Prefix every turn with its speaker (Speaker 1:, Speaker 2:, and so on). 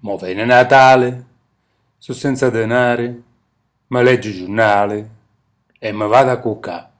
Speaker 1: Mo viene Natale, sono senza denari, ma leggo il giornale e mi vado a cuccare.